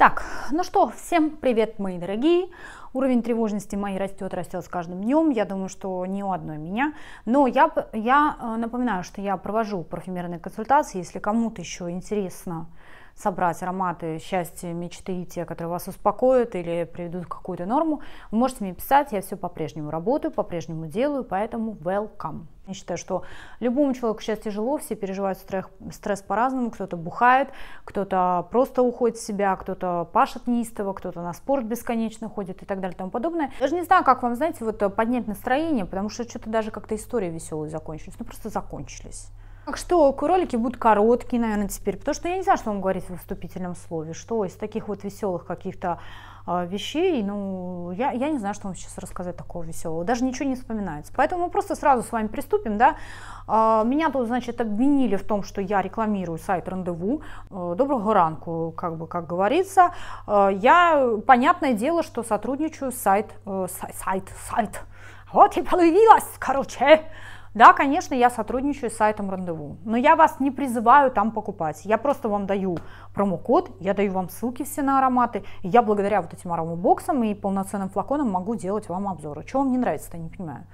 Так, ну что, всем привет, мои дорогие. Уровень тревожности моей растет, растет с каждым днем. Я думаю, что не у одной меня. Но я, я э, напоминаю, что я провожу парфюмерные консультации. Если кому-то еще интересно, собрать ароматы счастья, мечты, те, которые вас успокоят или приведут в какую-то норму, вы можете мне писать, я все по-прежнему работаю, по-прежнему делаю, поэтому welcome. Я считаю, что любому человеку сейчас тяжело, все переживают стресс, стресс по-разному, кто-то бухает, кто-то просто уходит в себя, кто-то пашет неистово, кто-то на спорт бесконечно ходит и так далее и тому подобное. Даже не знаю, как вам, знаете, вот поднять настроение, потому что что-то даже как-то история веселая закончилась, ну просто закончились. Так что ролики будут короткие, наверное, теперь, потому что я не знаю, что вам говорить в вступительном слове, что из таких вот веселых каких-то а, вещей, ну, я, я не знаю, что вам сейчас рассказать такого веселого, даже ничего не вспоминается. Поэтому мы просто сразу с вами приступим, да. А, меня тут, значит, обвинили в том, что я рекламирую сайт рандеву. А, доброго ранку, как бы, как говорится. я, понятное дело, что сотрудничаю с сайт, э, сайт, сайт, сайт. Вот и появилась, короче, да, конечно, я сотрудничаю с сайтом Рандеву, но я вас не призываю там покупать. Я просто вам даю промокод, я даю вам ссылки все на ароматы. И я благодаря вот этим аромобоксам и полноценным флаконам могу делать вам обзоры. Чего вам не нравится я не понимаю.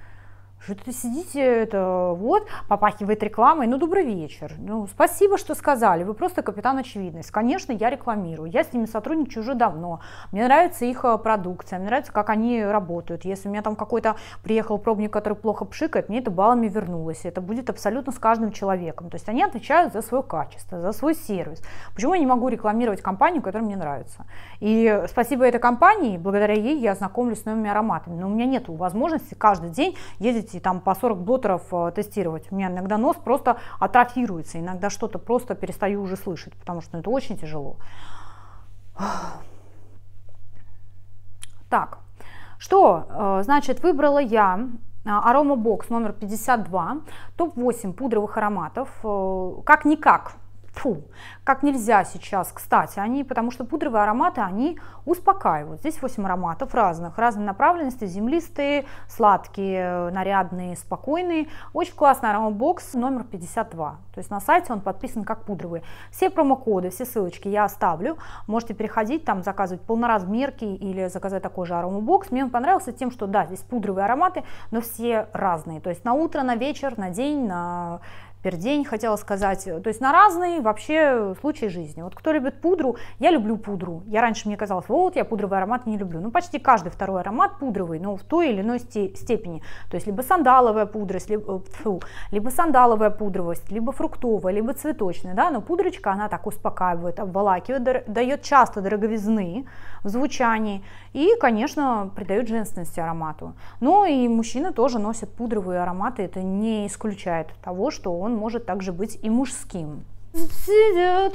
Что-то сидите, это вот, попахивает рекламой, ну добрый вечер, ну спасибо, что сказали, вы просто капитан очевидность. Конечно, я рекламирую, я с ними сотрудничаю уже давно, мне нравится их э, продукция, мне нравится, как они работают. Если у меня там какой-то приехал пробник, который плохо пшикает, мне это баллами вернулось, это будет абсолютно с каждым человеком. То есть они отвечают за свое качество, за свой сервис. Почему я не могу рекламировать компанию, которая мне нравится? И спасибо этой компании, благодаря ей я знакомлюсь с новыми ароматами, но у меня нет возможности каждый день ездить тестить и там по 40 блотеров э, тестировать. У меня иногда нос просто атрофируется, иногда что-то просто перестаю уже слышать, потому что это очень тяжело. Так, что э, значит выбрала я Аромабокс э, номер 52, топ-8 пудровых ароматов, как-никак, фу, как нельзя сейчас, кстати, они, потому что пудровые ароматы, они успокаивают. Здесь 8 ароматов разных, разной направленности, землистые, сладкие, э, нарядные, спокойные. Очень классный аромабокс номер 52, то есть на сайте он подписан как пудровый. Все промокоды, все ссылочки я оставлю, можете переходить, там заказывать полноразмерки или заказать такой же аромабокс. Мне он понравился тем, что да, здесь пудровые ароматы, но все разные, то есть на утро, на вечер, на день, на пердень, хотела сказать. Э, то есть на разные вообще случаи жизни. Вот кто любит пудру, я люблю пудру. Я раньше мне казалось, вот я пудровый аромат не люблю. Ну почти каждый второй аромат пудровый, но в той или иной степени. То есть либо сандаловая пудрость, либо, э, фу, либо сандаловая пудровость, либо фруктовая, либо цветочная. Да? Но пудрочка, она так успокаивает, обволакивает, дает часто дороговизны в звучании и, конечно, придает женственности аромату. Но и мужчины тоже носят пудровые ароматы, это не исключает того, что он может также быть и мужским. Идет.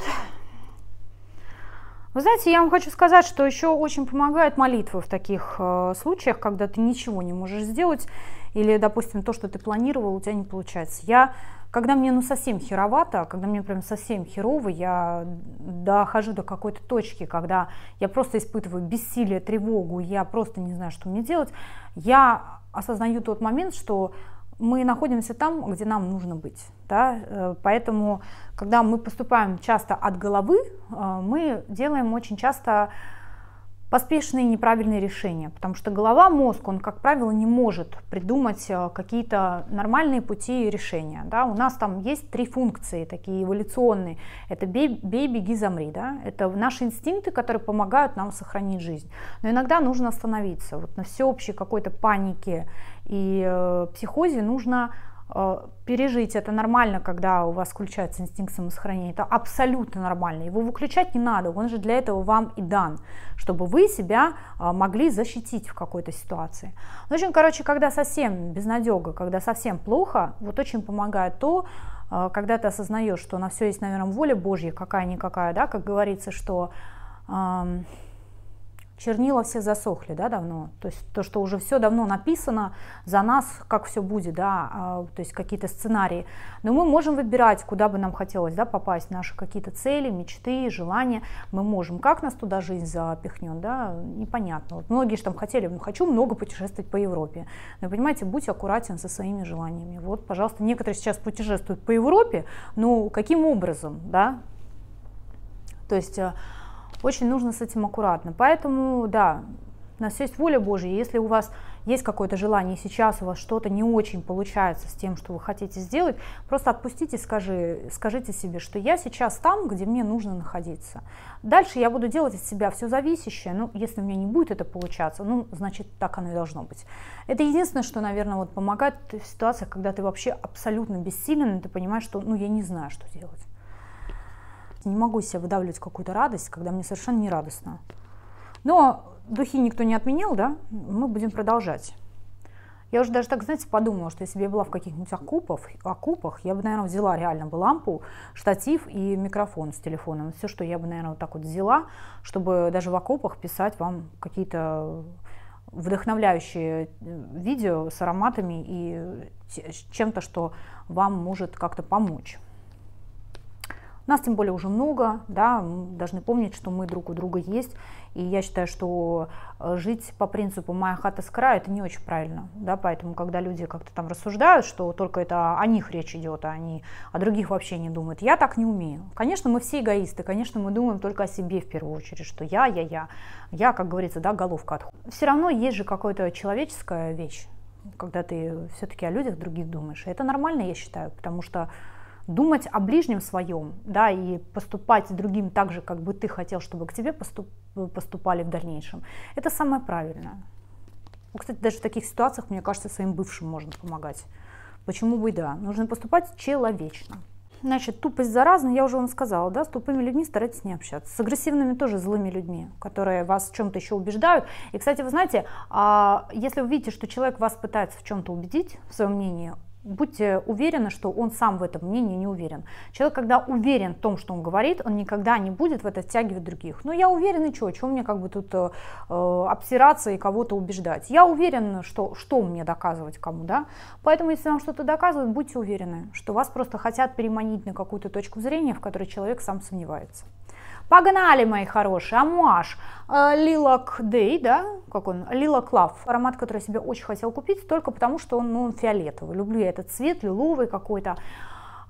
Вы знаете, я вам хочу сказать, что еще очень помогает молитва в таких э, случаях, когда ты ничего не можешь сделать, или, допустим, то, что ты планировал, у тебя не получается. Я, когда мне ну совсем херовато, когда мне прям совсем херово, я дохожу до какой-то точки, когда я просто испытываю бессилие, тревогу, я просто не знаю, что мне делать, я осознаю тот момент, что мы находимся там, где нам нужно быть. Да? Э, поэтому, когда мы поступаем часто от головы, э, мы делаем очень часто поспешные неправильные решения, потому что голова, мозг, он, как правило, не может придумать э, какие-то нормальные пути решения. Да? У нас там есть три функции, такие эволюционные. Это бей, бей беги, замри. Да? Это наши инстинкты, которые помогают нам сохранить жизнь. Но иногда нужно остановиться. Вот на всеобщей какой-то панике и э, психозе нужно э, пережить. Это нормально, когда у вас включается инстинкт самосохранения. Это абсолютно нормально. Его выключать не надо. Он же для этого вам и дан, чтобы вы себя э, могли защитить в какой-то ситуации. Ну, в общем, короче, когда совсем безнадега, когда совсем плохо, вот очень помогает то, когда ты осознаешь, что на все есть, наверное, воля Божья какая-никакая, да, как говорится, что эм, чернила все засохли, да, давно. То есть то, что уже все давно написано за нас, как все будет, да, а, то есть какие-то сценарии. Но мы можем выбирать, куда бы нам хотелось, да, попасть, наши какие-то цели, мечты, желания. Мы можем. Как нас туда жизнь запихнет, да, непонятно. Вот многие же там хотели, ну, хочу много путешествовать по Европе. Но, понимаете, будь аккуратен со своими желаниями. Вот, пожалуйста, некоторые сейчас путешествуют по Европе, но каким образом, да? То есть э, очень нужно с этим аккуратно. Поэтому, да, у нас есть воля Божья. Если у вас есть какое-то желание, и сейчас у вас что-то не очень получается с тем, что вы хотите сделать, просто отпустите, скажи, скажите себе, что я сейчас там, где мне нужно находиться. Дальше я буду делать из себя все зависящее, ну, если у меня не будет это получаться, ну, значит, так оно и должно быть. Это единственное, что, наверное, вот помогает в ситуациях, когда ты вообще абсолютно бессилен, и ты понимаешь, что, ну, я не знаю, что делать не могу себе выдавливать какую-то радость, когда мне совершенно не радостно. Но духи никто не отменил, да, мы будем продолжать. Я уже даже так, знаете, подумала, что если бы я была в каких-нибудь окупах, окупах, я бы, наверное, взяла реально бы лампу, штатив и микрофон с телефоном. Все, что я бы, наверное, вот так вот взяла, чтобы даже в окопах писать вам какие-то вдохновляющие э, видео с ароматами и э, чем-то, что вам может как-то помочь. Нас тем более уже много, да, мы должны помнить, что мы друг у друга есть. И я считаю, что э, жить по принципу «моя хата с края» это не очень правильно. Да, поэтому, когда люди как-то там рассуждают, что только это о них речь идет, а они о других вообще не думают, я так не умею. Конечно, мы все эгоисты, конечно, мы думаем только о себе в первую очередь, что я, я, я. Я, как говорится, да, головка отходит. Все равно есть же какая-то человеческая вещь, когда ты все-таки о людях других думаешь. И это нормально, я считаю, потому что думать о ближнем своем, да, и поступать другим так же, как бы ты хотел, чтобы к тебе поступали в дальнейшем, это самое правильное. Ну, кстати, даже в таких ситуациях, мне кажется, своим бывшим можно помогать. Почему бы и да? Нужно поступать человечно. Значит, тупость заразна, я уже вам сказала, да, с тупыми людьми старайтесь не общаться. С агрессивными тоже злыми людьми, которые вас в чем-то еще убеждают. И, кстати, вы знаете, а, если вы видите, что человек вас пытается в чем-то убедить, в своем мнении, Будьте уверены, что он сам в этом мнении не уверен. Человек, когда уверен в том, что он говорит, он никогда не будет в это втягивать других. Но я уверен, и что, чем мне как бы тут э, э, обсираться и кого-то убеждать? Я уверен, что, что мне доказывать кому, да? Поэтому, если вам что-то доказывают, будьте уверены, что вас просто хотят переманить на какую-то точку зрения, в которой человек сам сомневается. Погнали, мои хорошие, амуаш. Э, Лилак Дэй, да, как он, Лила Клав. Аромат, который я себе очень хотел купить, только потому, что он, ну, он фиолетовый. Люблю я этот цвет, лиловый какой-то.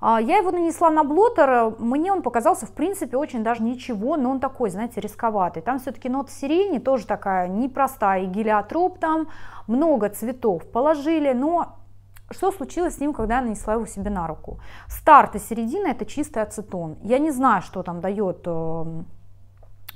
А, я его нанесла на блотер, мне он показался, в принципе, очень даже ничего, но он такой, знаете, рисковатый. Там все-таки нот сирени тоже такая непростая, и гелиотроп там, много цветов положили, но что случилось с ним, когда я нанесла его себе на руку? Старт и середина это чистый ацетон. Я не знаю, что там дает э,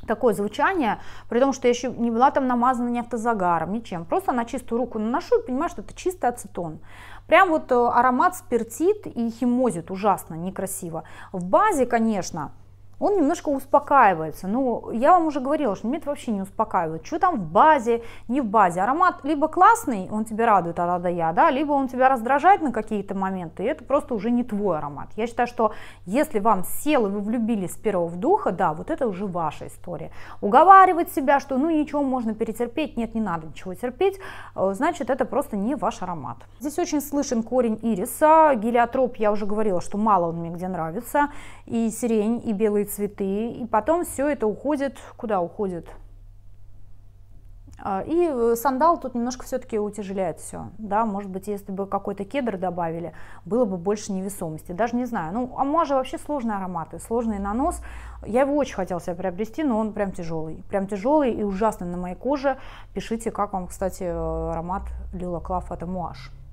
такое звучание, при том, что я еще не была там намазана ни автозагаром, ничем. Просто на чистую руку наношу и понимаю, что это чистый ацетон. Прям вот э, аромат спиртит и химозит ужасно, некрасиво. В базе, конечно, он немножко успокаивается. но ну, я вам уже говорила, что меня это вообще не успокаивает. Что там в базе, не в базе. Аромат либо классный, он тебя радует, а рада я, да, либо он тебя раздражает на какие-то моменты, и это просто уже не твой аромат. Я считаю, что если вам сел и вы влюбились с первого вдоха, да, вот это уже ваша история. Уговаривать себя, что ну ничего можно перетерпеть, нет, не надо ничего терпеть, э, значит, это просто не ваш аромат. Здесь очень слышен корень ириса, гелиотроп, я уже говорила, что мало он мне где нравится, и сирень, и белый цветы, и потом все это уходит, куда уходит? А, и э, сандал тут немножко все-таки утяжеляет все, да, может быть, если бы какой-то кедр добавили, было бы больше невесомости, даже не знаю, ну, а вообще сложные ароматы, сложный на нос, я его очень хотела себе приобрести, но он прям тяжелый, прям тяжелый и ужасный на моей коже, пишите, как вам, кстати, э, аромат Лила Клаф от Муаш. Эм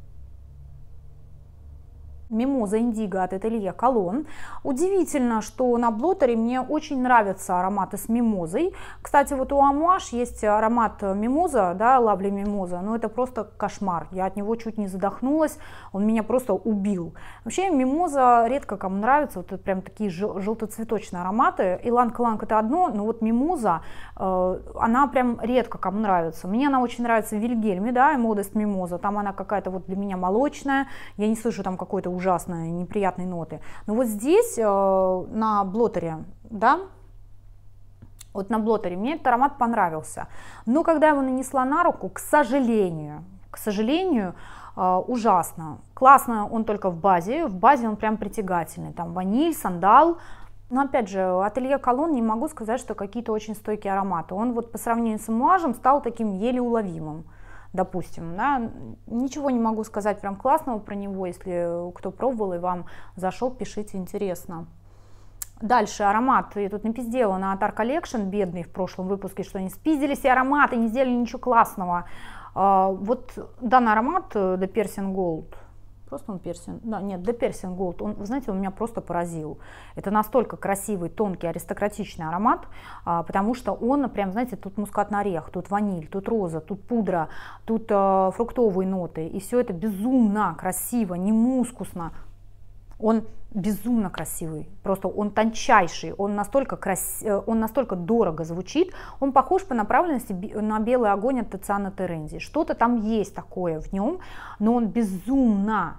Мимоза Индиго от Ателье Колон. Удивительно, что на блотере мне очень нравятся ароматы с мимозой. Кстати, вот у Амуаш есть аромат мимоза, да, лавли мимоза, но это просто кошмар. Я от него чуть не задохнулась, он меня просто убил. Вообще мимоза редко кому нравится, вот это прям такие желтоцветочные ароматы. Иланг-ланг это одно, но вот мимоза, э, она прям редко кому нравится. Мне она очень нравится в Вильгельме, да, и молодость мимоза. Там она какая-то вот для меня молочная, я не слышу там какой-то уже ужасные, неприятные ноты. Но вот здесь э, на блотере, да, вот на блотере мне этот аромат понравился. Но когда я его нанесла на руку, к сожалению, к сожалению, э, ужасно. Классно он только в базе, в базе он прям притягательный, там ваниль, сандал, но опять же, ателье колонн не могу сказать, что какие-то очень стойкие ароматы. Он вот по сравнению с муажем стал таким еле уловимым допустим. Да? Ничего не могу сказать прям классного про него, если кто пробовал и вам зашел, пишите, интересно. Дальше аромат. Я тут напиздела на Attar Collection, бедный в прошлом выпуске, что они спиздили все ароматы, не сделали ничего классного. А, вот данный аромат э, The Persian Gold Просто он персин. Да, нет, да персин голд. Он, вы знаете, он меня просто поразил. Это настолько красивый, тонкий, аристократичный аромат, а, потому что он прям, знаете, тут мускатный орех, тут ваниль, тут роза, тут пудра, тут а, фруктовые ноты. И все это безумно красиво, не мускусно. Он безумно красивый, просто он тончайший, он настолько, крас... Э, он настолько дорого звучит, он похож по направленности на «Белый огонь» от Тациана Терензи. Что-то там есть такое в нем, но он безумно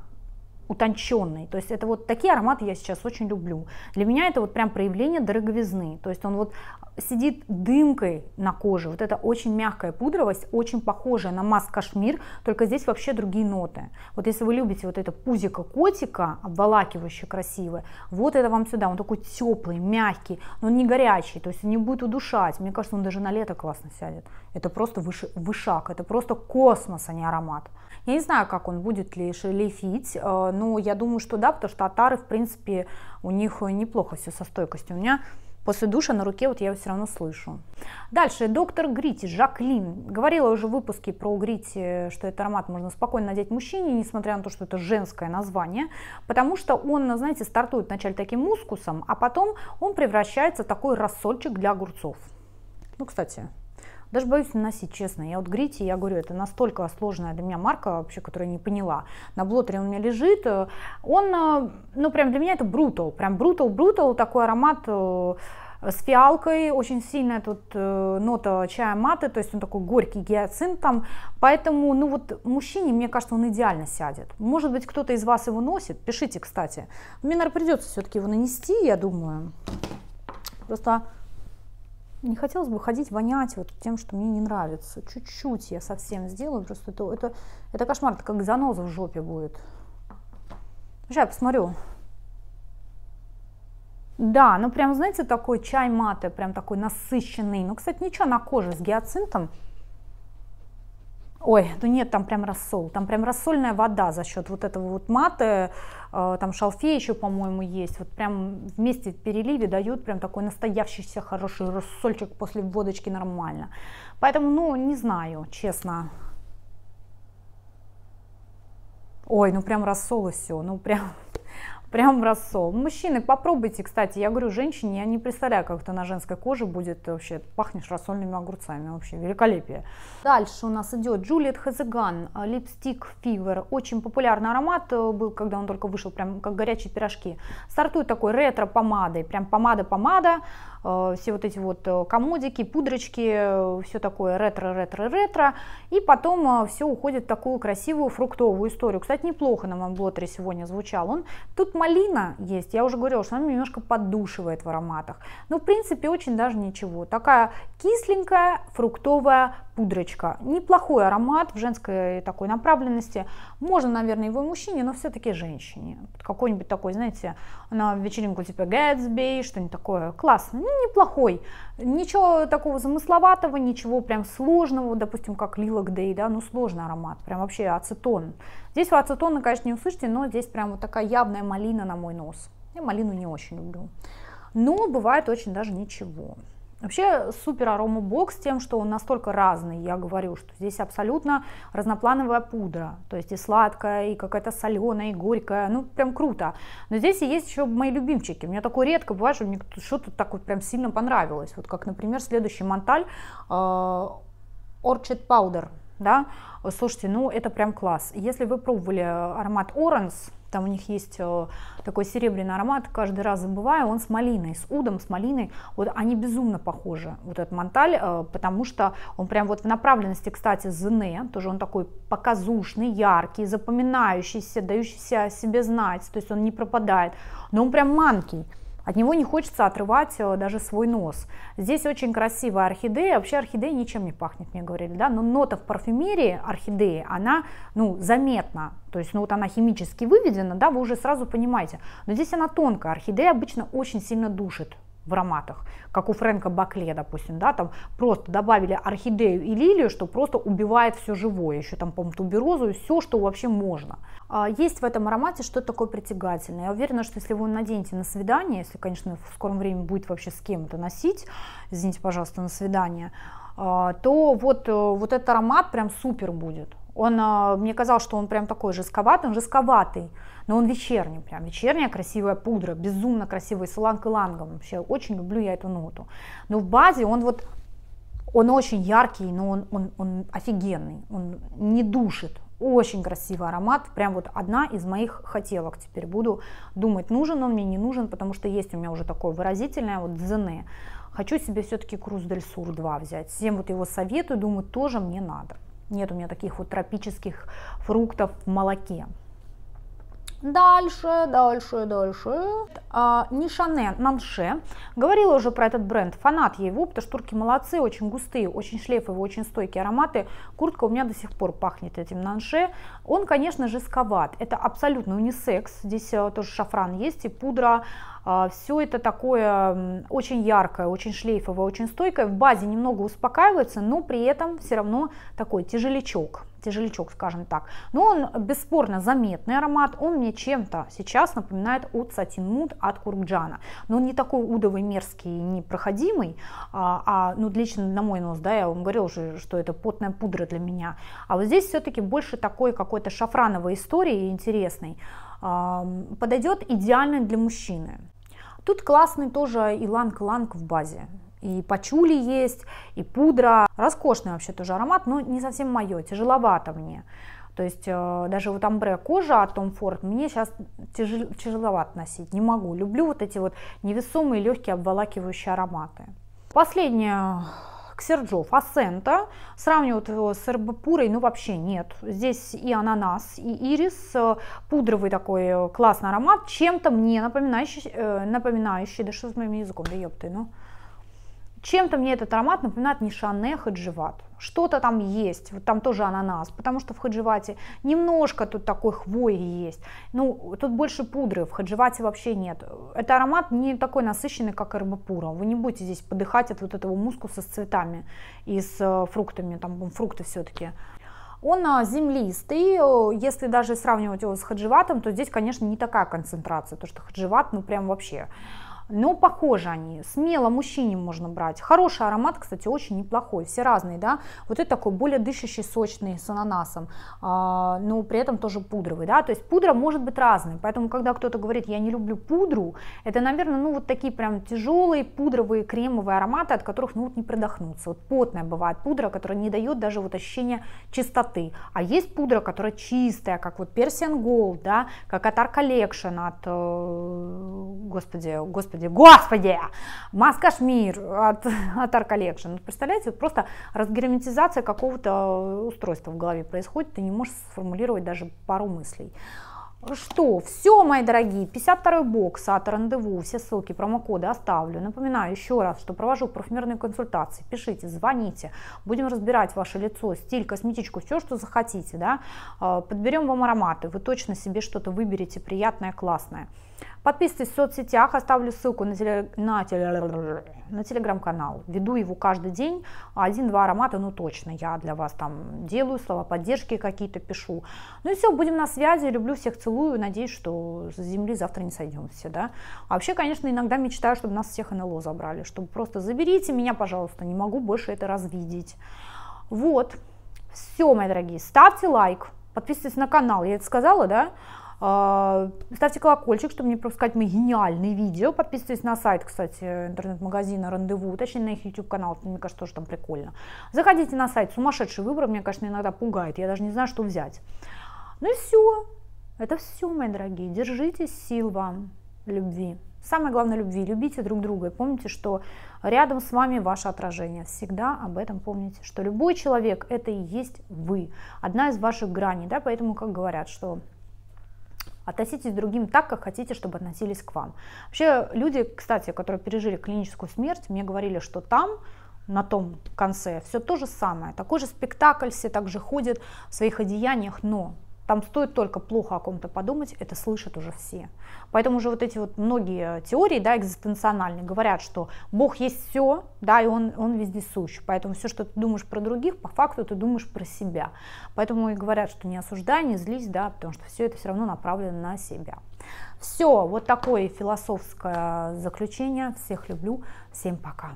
утонченный. То есть это вот такие ароматы я сейчас очень люблю. Для меня это вот прям проявление дороговизны. То есть он вот сидит дымкой на коже. Вот это очень мягкая пудровость, очень похожая на маск кашмир, только здесь вообще другие ноты. Вот если вы любите вот это пузико котика, обволакивающее красивое, вот это вам сюда. Он такой теплый, мягкий, но он не горячий, то есть он не будет удушать. Мне кажется, он даже на лето классно сядет. Это просто выше, вышаг, это просто космос, а не аромат. Я не знаю, как он будет ли шелефить, э, но я думаю, что да, потому что татары, в принципе, у них неплохо все со стойкостью. У меня после душа на руке вот я его все равно слышу. Дальше, доктор Грити, Жаклин. Говорила уже в выпуске про Грити, что этот аромат можно спокойно надеть мужчине, несмотря на то, что это женское название, потому что он, знаете, стартует вначале таким мускусом, а потом он превращается в такой рассольчик для огурцов. Ну, кстати, даже боюсь наносить, честно. Я вот Грити, я говорю, это настолько сложная для меня марка, вообще, которую я не поняла. На блотере он у меня лежит. Э, он, э, ну, прям для меня это брутал. Прям брутал-брутал, такой аромат э, с фиалкой, очень сильная тут э, нота чая маты, то есть он такой горький гиацинт там, поэтому, ну вот мужчине, мне кажется, он идеально сядет. Может быть, кто-то из вас его носит, пишите, кстати. Мне, наверное, придется все-таки его нанести, я думаю. Просто не хотелось бы ходить вонять вот тем, что мне не нравится. Чуть-чуть я совсем сделаю, просто это, это, это кошмар, это как заноза в жопе будет. Сейчас я посмотрю. Да, ну прям, знаете, такой чай маты, прям такой насыщенный. Ну, кстати, ничего на коже с гиацинтом. Ой, ну нет, там прям рассол, там прям рассольная вода за счет вот этого вот маты, э, там шалфей еще, по-моему, есть. Вот прям вместе в переливе дают прям такой настоящийся хороший рассольчик после водочки нормально. Поэтому, ну, не знаю, честно. Ой, ну прям рассол и все, ну прям прям в рассол. Ну, мужчины, попробуйте, кстати, я говорю, женщине, я не представляю, как это на женской коже будет вообще, пахнешь рассольными огурцами, вообще великолепие. Дальше у нас идет Джулиет Хазеган, э, липстик Fever, очень популярный аромат э, был, когда он только вышел, прям как горячие пирожки. Стартует такой ретро-помадой, прям помада-помада, Э, все вот эти вот э, комодики, пудрочки, э, все такое ретро-ретро-ретро. И потом все уходит в такую красивую фруктовую историю. Кстати, неплохо на Монблотере сегодня звучал он. Тут малина есть, я уже говорила, что она немножко поддушивает в ароматах. Но в принципе очень даже ничего. Такая кисленькая фруктовая пудрочка. Неплохой аромат в женской такой направленности. Можно, наверное, его и мужчине, но все-таки женщине. Какой-нибудь такой, знаете, на вечеринку типа Gatsby, что-нибудь такое. Классно, ну, неплохой. Ничего такого замысловатого, ничего прям сложного, допустим, как Lilac Day, да, ну сложный аромат, прям вообще ацетон. Здесь у ацетона, конечно, не услышите, но здесь прям вот такая явная малина на мой нос. Я малину не очень люблю. Но бывает очень даже ничего. Вообще супер арома бокс тем, что он настолько разный, я говорю, что здесь абсолютно разноплановая пудра, то есть и сладкая, и какая-то соленая, и горькая, ну прям круто. Но здесь и есть еще мои любимчики, У меня такое редко бывает, что мне что-то так вот прям сильно понравилось, вот как, например, следующий Монталь э, Orchid Powder, да, слушайте, ну это прям класс. Если вы пробовали аромат Orange, там у них есть э, такой серебряный аромат, каждый раз забываю, он с малиной, с удом, с малиной. Вот они безумно похожи, вот этот манталь, э, потому что он прям вот в направленности, кстати, зене, тоже он такой показушный, яркий, запоминающийся, дающийся о себе знать, то есть он не пропадает, но он прям манкий. От него не хочется отрывать э, даже свой нос. Здесь очень красивая орхидея. Вообще орхидея ничем не пахнет, мне говорили, да, но нота в парфюмерии орхидеи, она, ну, заметна. То есть, ну, вот она химически выведена, да, вы уже сразу понимаете. Но здесь она тонкая. Орхидея обычно очень сильно душит в ароматах, как у Фрэнка Бакле, допустим, да, там просто добавили орхидею и лилию, что просто убивает все живое, еще там, по-моему, туберозу и все, что вообще можно. А есть в этом аромате что-то такое притягательное. Я уверена, что если вы наденете на свидание, если, конечно, в скором времени будет вообще с кем это носить, извините, пожалуйста, на свидание, а, то вот, э, вот этот аромат прям супер будет. Он, а, мне казалось, что он прям такой жестковатый, он жестковатый, но он вечерний, прям вечерняя красивая пудра, безумно красивый, с иланг-илангом, вообще очень люблю я эту ноту. Но в базе он вот, он очень яркий, но он, он, он офигенный, он не душит, очень красивый аромат, прям вот одна из моих хотелок теперь буду думать, нужен он мне, не нужен, потому что есть у меня уже такое выразительное, вот дзене. Хочу себе все-таки Круз Дель Сур 2 взять, всем вот его советую, думаю, тоже мне надо. Нет у меня таких вот тропических фруктов в молоке. Дальше, дальше, дальше. А, Нишане Нанше Говорила уже про этот бренд. Фанат я его, потому что турки молодцы, очень густые, очень шлейфовые, очень стойкие ароматы. Куртка у меня до сих пор пахнет этим Нанше. Он, конечно, жестковат. Это абсолютно унисекс. Здесь э, тоже шафран есть и пудра. А, все это такое очень яркое, очень шлейфовое, очень стойкое. В базе немного успокаивается, но при этом все равно такой тяжелячок тяжелячок, скажем так. Но он бесспорно заметный аромат, он мне чем-то сейчас напоминает от Satin Mood, от Курмджана. Но он не такой удовый, мерзкий, непроходимый, а, а ну, лично на мой нос, да, я вам говорила уже, что это потная пудра для меня. А вот здесь все-таки больше такой какой-то шафрановой истории интересной. Подойдет идеально для мужчины. Тут классный тоже иланг-ланг в базе. И пачули есть, и пудра. Роскошный вообще тоже аромат, но не совсем мое, тяжеловато мне. То есть э, даже вот амбре кожа от Tom Ford мне сейчас тяжел, тяжеловато носить, не могу. Люблю вот эти вот невесомые, легкие, обволакивающие ароматы. Последнее Ксерджов, Асента, сравнивают его с Эрбапурой, ну вообще нет. Здесь и ананас, и ирис, э, пудровый такой э, классный аромат, чем-то мне напоминающий, напоминающий, да что с моим языком, да ёпты, ну. Чем-то мне этот аромат напоминает не Нишане а Хадживат. Что-то там есть, вот там тоже ананас, потому что в Хадживате немножко тут такой хвои есть. Ну, тут больше пудры, в Хадживате вообще нет. Это аромат не такой насыщенный, как Эрбапура. Вы не будете здесь подыхать от вот этого мускуса с цветами и с э, фруктами, там ну, фрукты все-таки. Он а, землистый, э, если даже сравнивать его с хадживатом, то здесь, конечно, не такая концентрация, потому что хадживат, ну прям вообще но ну, похожи они. Смело мужчине можно брать. Хороший аромат, кстати, очень неплохой, все разные, да. Вот это такой более дышащий, сочный, с ананасом, а, но при этом тоже пудровый, да. То есть пудра может быть разной, поэтому когда кто-то говорит, я не люблю пудру, это, наверное, ну вот такие прям тяжелые пудровые кремовые ароматы, от которых, ну вот не продохнуться. Вот потная бывает пудра, которая не дает даже вот ощущения чистоты. А есть пудра, которая чистая, как вот Persian Gold, да, как от Art Collection, от, э, господи, господи, господи, господи, масс Кашмир от, от Art Collection. Представляете, вот просто разгерметизация какого-то устройства в голове происходит, ты не можешь сформулировать даже пару мыслей. Что, все, мои дорогие, 52-й бокс от рандеву, все ссылки, промокоды оставлю. Напоминаю еще раз, что провожу парфюмерные консультации. Пишите, звоните, будем разбирать ваше лицо, стиль, косметичку, все, что захотите. Да? А, Подберем вам ароматы, вы точно себе что-то выберете приятное, классное. Подписывайтесь в соцсетях, оставлю ссылку на, теле, на, теле, на телеграм-канал. Веду его каждый день, один-два аромата, ну точно, я для вас там делаю, слова поддержки какие-то пишу. Ну и все, будем на связи, люблю всех, целую, надеюсь, что с земли завтра не сойдемся, да. А вообще, конечно, иногда мечтаю, чтобы нас всех НЛО забрали, чтобы просто заберите меня, пожалуйста, не могу больше это развидеть. Вот, все, мои дорогие, ставьте лайк, подписывайтесь на канал, я это сказала, да? А, ставьте колокольчик, чтобы не пропускать мои гениальные видео. Подписывайтесь на сайт, кстати, интернет-магазина «Рандеву», точнее, на их YouTube-канал, мне кажется, тоже там прикольно. Заходите на сайт, сумасшедший выбор, Мне конечно, иногда пугает, я даже не знаю, что взять. Ну и все, это все, мои дорогие, держитесь сил вам, любви. Самое главное любви, любите друг друга и помните, что рядом с вами ваше отражение. Всегда об этом помните, что любой человек это и есть вы, одна из ваших граней, да, поэтому, как говорят, что Относитесь к другим так, как хотите, чтобы относились к вам. Вообще люди, кстати, которые пережили клиническую смерть, мне говорили, что там на том конце все то же самое. Такой же спектакль, все также ходят в своих одеяниях, но там стоит только плохо о ком-то подумать, это слышат уже все. Поэтому уже вот эти вот многие теории, да, экзистенциональные, говорят, что Бог есть все, да, и он, он везде сущ. Поэтому все, что ты думаешь про других, по факту ты думаешь про себя. Поэтому и говорят, что не осуждай, не злись, да, потому что все это все равно направлено на себя. Все, вот такое философское заключение. Всех люблю, всем пока.